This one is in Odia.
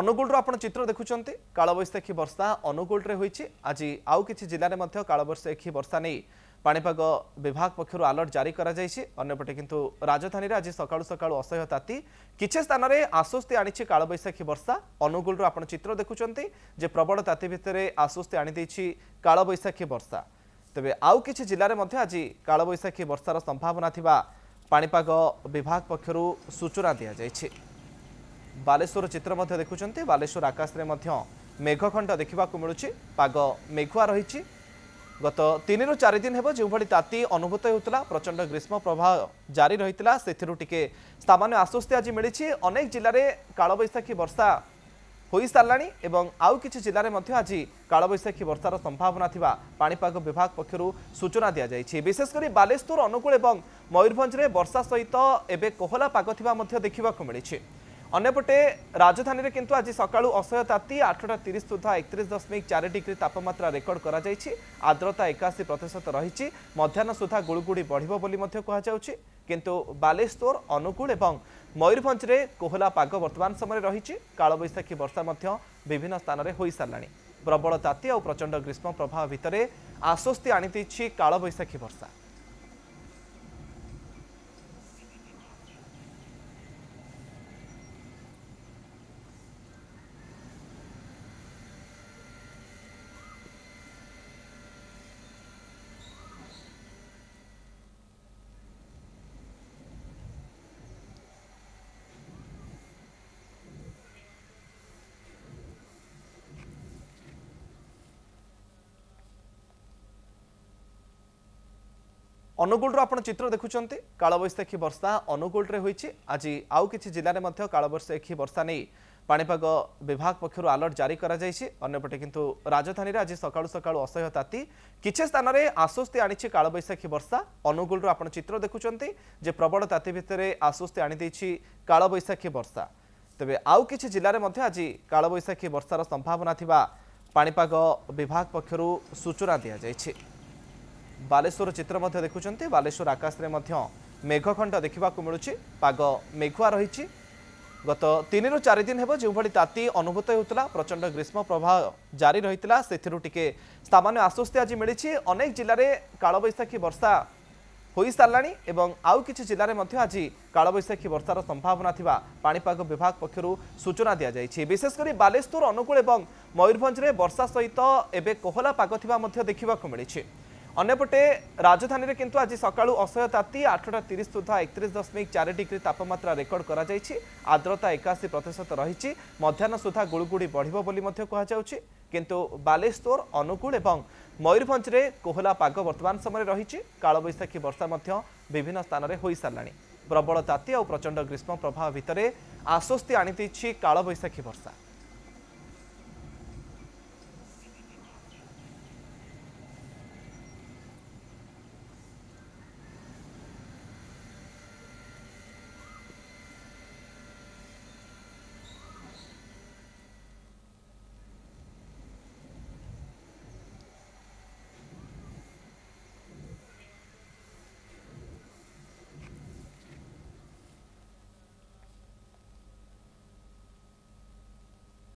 ଅନୁଗୁଳରୁ ଆପଣ ଚିତ୍ର ଦେଖୁଛନ୍ତି କାଳବୈଶାଖୀ ବର୍ଷା ଅନୁଗୁଳରେ ହୋଇଛି ଆଜି ଆଉ କିଛି ଜିଲ୍ଲାରେ ମଧ୍ୟ କାଳବୈଶାଖୀ ବର୍ଷା ନେଇ ପାଣିପାଗ ବିଭାଗ ପକ୍ଷରୁ ଆଲର୍ଟ ଜାରି କରାଯାଇଛି ଅନ୍ୟପଟେ କିନ୍ତୁ ରାଜଧାନୀରେ ଆଜି ସକାଳୁ ସକାଳୁ ଅସହ୍ୟ ତାତି କିଛି ସ୍ଥାନରେ ଆଶ୍ୱସ୍ତି ଆଣିଛି କାଳବୈଶାଖୀ ବର୍ଷା ଅନୁଗୁଳରୁ ଆପଣ ଚିତ୍ର ଦେଖୁଛନ୍ତି ଯେ ପ୍ରବଳ ତାତି ଭିତରେ ଆଶ୍ୱସ୍ତି ଆଣିଦେଇଛି କାଳବୈଶାଖୀ ବର୍ଷା ତେବେ ଆଉ କିଛି ଜିଲ୍ଲାରେ ମଧ୍ୟ ଆଜି କାଳବୈଶାଖୀ ବର୍ଷାର ସମ୍ଭାବନା ଥିବା ପାଣିପାଗ ବିଭାଗ ପକ୍ଷରୁ ସୂଚନା ଦିଆଯାଇଛି ବାଲେଶ୍ୱର ଚିତ୍ର ମଧ୍ୟ ଦେଖୁଛନ୍ତି ବାଲେଶ୍ୱର ଆକାଶରେ ମଧ୍ୟ ମେଘଖଣ୍ଡ ଦେଖିବାକୁ ମିଳୁଛି ପାଗ ମେଘୁଆ ରହିଛି ଗତ ତିନିରୁ ଚାରି ଦିନ ହେବ ଯେଉଁଭଳି ତାତି ଅନୁଭୂତ ହେଉଥିଲା ପ୍ରଚଣ୍ଡ ଗ୍ରୀଷ୍ମ ପ୍ରବାହ ଜାରି ରହିଥିଲା ସେଥିରୁ ଟିକେ ସାମାନ୍ୟ ଆଶ୍ୱସ୍ତି ଆଜି ମିଳିଛି ଅନେକ ଜିଲ୍ଲାରେ କାଳବୈଶାଖୀ ବର୍ଷା ହୋଇସାରିଲାଣି ଏବଂ ଆଉ କିଛି ଜିଲ୍ଲାରେ ମଧ୍ୟ ଆଜି କାଳବୈଶାଖୀ ବର୍ଷାର ସମ୍ଭାବନା ଥିବା ପାଣିପାଗ ବିଭାଗ ପକ୍ଷରୁ ସୂଚନା ଦିଆଯାଇଛି ବିଶେଷ କରି ବାଲେଶ୍ୱର ଅନୁକୂଳ ଏବଂ ମୟୂରଭଞ୍ଜରେ ବର୍ଷା ସହିତ ଏବେ କୋହଲା ପାଗ ଥିବା ମଧ୍ୟ ଦେଖିବାକୁ ମିଳିଛି ଅନ୍ୟପଟେ ରାଜଧାନୀରେ କିନ୍ତୁ ଆଜି ସକାଳୁ ଅସହ୍ୟ ତାତି ଆଠଟା ତିରିଶ ସୁଦ୍ଧା ଏକତିରିଶ ଦଶମିକ ଚାରି ଡିଗ୍ରୀ ତାପମାତ୍ରା ରେକର୍ଡ କରାଯାଇଛି ଆର୍ଦ୍ରତା ଏକାଅଶୀ ପ୍ରତିଶତ ରହିଛି ମଧ୍ୟାହ୍ନ ସୁଦ୍ଧା ଗୁଳୁଗୁଳି ବଢ଼ିବ ବୋଲି ମଧ୍ୟ କୁହାଯାଉଛି କିନ୍ତୁ ବାଲେଶ୍ୱର ଅନୁଗୁଳ ଏବଂ ମୟୂରଭଞ୍ଜରେ କୋହଲା ପାଗ ବର୍ତ୍ତମାନ ସମୟରେ ରହିଛି କାଳବୈଶାଖୀ ବର୍ଷା ମଧ୍ୟ ବିଭିନ୍ନ ସ୍ଥାନରେ ହୋଇସାରିଲାଣି ପ୍ରବଳ ତାତି ଆଉ ପ୍ରଚଣ୍ଡ ଗ୍ରୀଷ୍ମ ପ୍ରବାହ ଭିତରେ ଆଶ୍ୱସ୍ତି ଆଣିଦେଇଛି କାଳବୈଶାଖୀ ବର୍ଷା ଅନୁଗୁଳରୁ ଆପଣ ଚିତ୍ର ଦେଖୁଛନ୍ତି କାଳବୈଶାଖୀ ବର୍ଷା ଅନୁଗୁଳରେ ହୋଇଛି ଆଜି ଆଉ କିଛି ଜିଲ୍ଲାରେ ମଧ୍ୟ କାଳବୈଶାଖୀ ବର୍ଷା ନେଇ ପାଣିପାଗ ବିଭାଗ ପକ୍ଷରୁ ଆଲର୍ଟ ଜାରି କରାଯାଇଛି ଅନ୍ୟପଟେ କିନ୍ତୁ ରାଜଧାନୀରେ ଆଜି ସକାଳୁ ସକାଳୁ ଅସହ୍ୟ ତାତି କିଛି ସ୍ଥାନରେ ଆଶ୍ୱସ୍ତି ଆଣିଛି କାଳବୈଶାଖୀ ବର୍ଷା ଅନୁଗୁଳରୁ ଆପଣ ଚିତ୍ର ଦେଖୁଛନ୍ତି ଯେ ପ୍ରବଳ ତାତି ଭିତରେ ଆଶ୍ୱସ୍ତି ଆଣିଦେଇଛି କାଳବୈଶାଖୀ ବର୍ଷା ତେବେ ଆଉ କିଛି ଜିଲ୍ଲାରେ ମଧ୍ୟ ଆଜି କାଳବୈଶାଖୀ ବର୍ଷାର ସମ୍ଭାବନା ଥିବା ପାଣିପାଗ ବିଭାଗ ପକ୍ଷରୁ ସୂଚନା ଦିଆଯାଇଛି ବାଲେଶ୍ୱର ଚିତ୍ର ମଧ୍ୟ ଦେଖୁଛନ୍ତି ବାଲେଶ୍ୱର ଆକାଶରେ ମଧ୍ୟ ମେଘଖଣ୍ଡ ଦେଖିବାକୁ ମିଳୁଛି ପାଗ ମେଘୁଆ ରହିଛି ଗତ ତିନିରୁ ଚାରି ଦିନ ହେବ ଯେଉଁଭଳି ତାତି ଅନୁଭୂତ ହେଉଥିଲା ପ୍ରଚଣ୍ଡ ଗ୍ରୀଷ୍ମ ପ୍ରବାହ ଜାରି ରହିଥିଲା ସେଥିରୁ ଟିକେ ସାମାନ୍ୟ ଆଶ୍ୱସ୍ତି ଆଜି ମିଳିଛି ଅନେକ ଜିଲ୍ଲାରେ କାଳବୈଶାଖୀ ବର୍ଷା ହୋଇସାରିଲାଣି ଏବଂ ଆଉ କିଛି ଜିଲ୍ଲାରେ ମଧ୍ୟ ଆଜି କାଳବୈଶାଖୀ ବର୍ଷାର ସମ୍ଭାବନା ଥିବା ପାଣିପାଗ ବିଭାଗ ପକ୍ଷରୁ ସୂଚନା ଦିଆଯାଇଛି ବିଶେଷ କରି ବାଲେଶ୍ୱର ଅନୁଗୁଳ ଏବଂ ମୟୂରଭଞ୍ଜରେ ବର୍ଷା ସହିତ ଏବେ କୋହଲା ପାଗ ଥିବା ମଧ୍ୟ ଦେଖିବାକୁ ମିଳିଛି ଅନ୍ୟପଟେ ରାଜଧାନୀରେ କିନ୍ତୁ ଆଜି ସକାଳୁ ଅସହ୍ୟ ତାତି ଆଠଟା ତିରିଶ ସୁଦ୍ଧା ଏକତିରିଶ ଦଶମିକ ଚାରି ଡିଗ୍ରୀ ତାପମାତ୍ରା ରେକର୍ଡ କରାଯାଇଛି ଆର୍ଦ୍ରତା ଏକାଅଶୀ ପ୍ରତିଶତ ରହିଛି ମଧ୍ୟାହ୍ନ ସୁଦ୍ଧା ଗୁଳୁଗୁଳି ବଢ଼ିବ ବୋଲି ମଧ୍ୟ କୁହାଯାଉଛି କିନ୍ତୁ ବାଲେଶ୍ୱର ଅନୁଗୁଳ ଏବଂ ମୟୂରଭଞ୍ଜରେ କୋହଲା ପାଗ ବର୍ତ୍ତମାନ ସମୟରେ ରହିଛି କାଳବୈଶାଖୀ ବର୍ଷା ମଧ୍ୟ ବିଭିନ୍ନ ସ୍ଥାନରେ ହୋଇସାରିଲାଣି ପ୍ରବଳ ତାତି ଆଉ ପ୍ରଚଣ୍ଡ ଗ୍ରୀଷ୍ମ ପ୍ରଭାବ ଭିତରେ ଆଶ୍ୱସ୍ତି ଆଣିଦେଇଛି କାଳବୈଶାଖୀ ବର୍ଷା